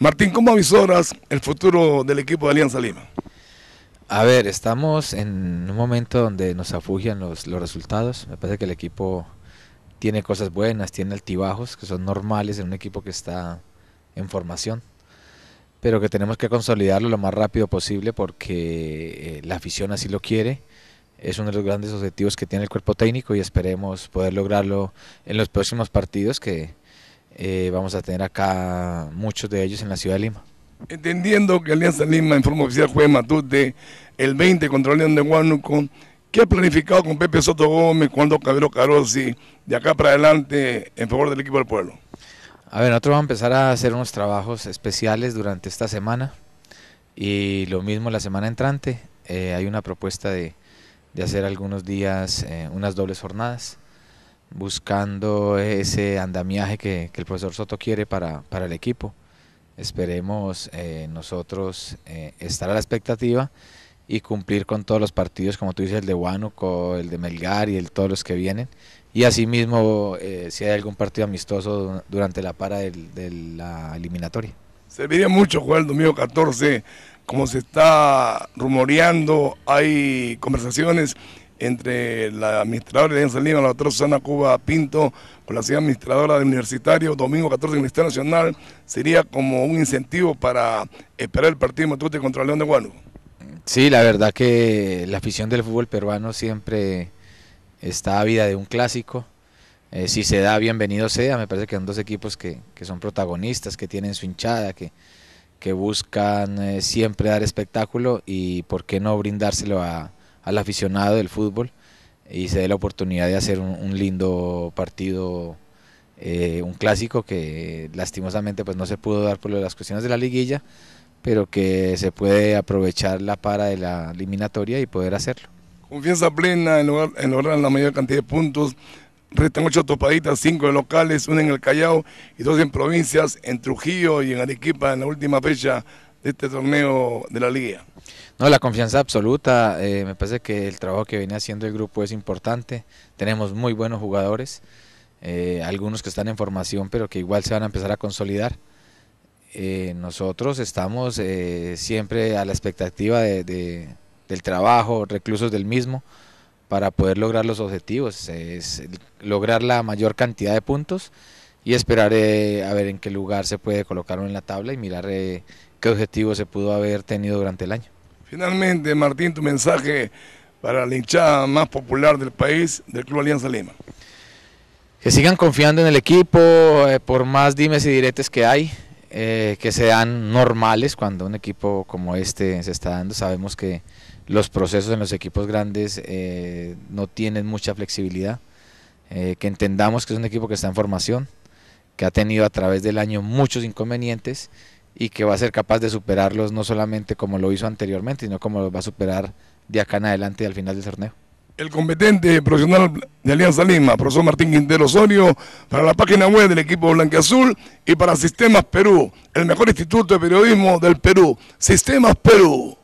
Martín, ¿cómo avisoras el futuro del equipo de Alianza Lima? A ver, estamos en un momento donde nos afugian los, resultados. Me parece que el equipo tiene cosas buenas, tiene altibajos que son normales en un equipo que está en formación, pero que tenemos que consolidarlo lo más rápido posible porque eh, la afición así lo quiere. Es uno de los grandes objetivos que tiene el cuerpo técnico y esperemos poder lograrlo en los próximos partidos que eh, vamos a tener acá muchos de ellos en la ciudad de Lima. Entendiendo que Alianza Lima informó forma oficial juega Matute el 20 contra León de Huánuco, ¿qué ha planificado con Pepe Soto Gómez, cuando Cabrero Carosi, de acá para adelante en favor del equipo del pueblo? A ver, nosotros vamos a empezar a hacer unos trabajos especiales durante esta semana y lo mismo la semana entrante. Eh, hay una propuesta de, de hacer algunos días eh, unas dobles jornadas buscando ese andamiaje que, que el profesor Soto quiere para, para el equipo. Esperemos eh, nosotros eh, estar a la expectativa y cumplir con todos los partidos, como tú dices, el de Huánuco, el de Melgar y el, todos los que vienen. Y asimismo, eh, si hay algún partido amistoso durante la para de la eliminatoria. Serviría mucho jugar el domingo 14, como se está rumoreando, hay conversaciones entre la administradora de Alianza la otra Susana Cuba Pinto, con la ciudad administradora del Universitario, domingo 14 en Ministerio Nacional, sería como un incentivo para esperar el partido Matute contra León de Guano. Sí, la verdad que la afición del fútbol peruano siempre está ávida de un clásico. Eh, si se da, bienvenido sea. Me parece que son dos equipos que, son protagonistas, que tienen su hinchada, que, que buscan eh, siempre dar espectáculo y por qué no brindárselo a, al aficionado del fútbol y se dé la oportunidad de hacer un, lindo partido, eh, un clásico que lastimosamente pues no se pudo dar por las cuestiones de la liguilla, pero que se puede aprovechar la para de la eliminatoria y poder hacerlo. Confianza plena en lograr, en lograr la mayor cantidad de puntos. Restan ocho topaditas, cinco de locales, una en el Callao y dos en provincias, en Trujillo y en Arequipa en la última fecha de este torneo de la liga. No, la confianza absoluta, eh, me parece que el trabajo que viene haciendo el grupo es importante, tenemos muy buenos jugadores, eh, algunos que están en formación pero que igual se van a empezar a consolidar. Eh, nosotros estamos siempre a la expectativa de, del trabajo, reclusos del mismo, para poder lograr los objetivos, es lograr la mayor cantidad de puntos y esperar a ver en qué lugar se puede colocar uno en la tabla y mirar qué objetivo se pudo haber tenido durante el año. Finalmente, Martín, tu mensaje para la hinchada más popular del país, del Club Alianza Lima. Que sigan confiando en el equipo, eh, por más dimes y diretes que hay, eh, que sean normales cuando un equipo como este se está dando. Sabemos que los procesos en los equipos grandes eh, no tienen mucha flexibilidad. que entendamos que es un equipo que está en formación, que ha tenido a través del año muchos inconvenientes y que va a ser capaz de superarlos no solamente como lo hizo anteriormente, sino como los va a superar de acá en adelante y al final del torneo. El competente profesional de Alianza Lima, profesor Martín Quintero Osorio, para la página web del equipo Blanqueazul y para Sistemas Perú, el mejor instituto de periodismo del Perú, Sistemas Perú.